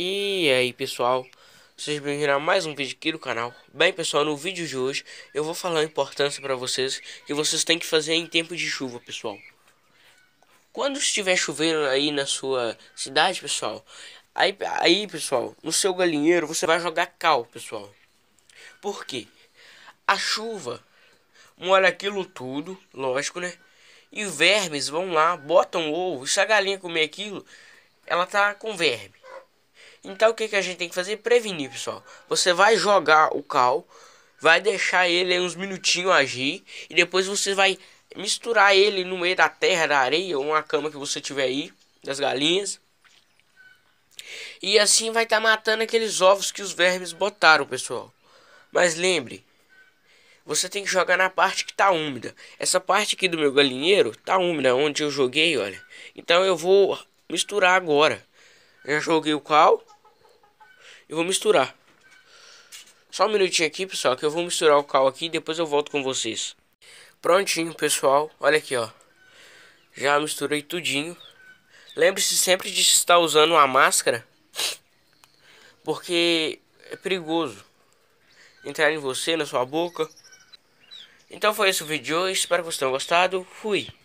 E aí pessoal, sejam bem-vindos a mais um vídeo aqui do canal. Bem pessoal, no vídeo de hoje eu vou falar a importância para vocês que vocês têm que fazer em tempo de chuva, pessoal. Quando estiver chovendo aí na sua cidade, pessoal, aí, aí pessoal, no seu galinheiro você vai jogar cal, pessoal. Por quê? A chuva molha aquilo tudo, lógico, né? E vermes vão lá, botam ovo, se a galinha comer aquilo, ela tá com verme. Então o que, que a gente tem que fazer? Prevenir, pessoal. Você vai jogar o cal, vai deixar ele uns minutinhos agir e depois você vai misturar ele no meio da terra, da areia ou uma cama que você tiver aí, das galinhas. E assim vai estar tá matando aqueles ovos que os vermes botaram, pessoal. Mas lembre, você tem que jogar na parte que está úmida. Essa parte aqui do meu galinheiro está úmida, onde eu joguei, olha. Então eu vou misturar agora. Já joguei o cal. E vou misturar. Só um minutinho aqui, pessoal, que eu vou misturar o cal aqui e depois eu volto com vocês. Prontinho, pessoal. Olha aqui, ó. Já misturei tudinho. Lembre-se sempre de estar usando uma máscara. Porque é perigoso entrar em você, na sua boca. Então foi esse o vídeo. Espero que vocês tenham gostado. Fui!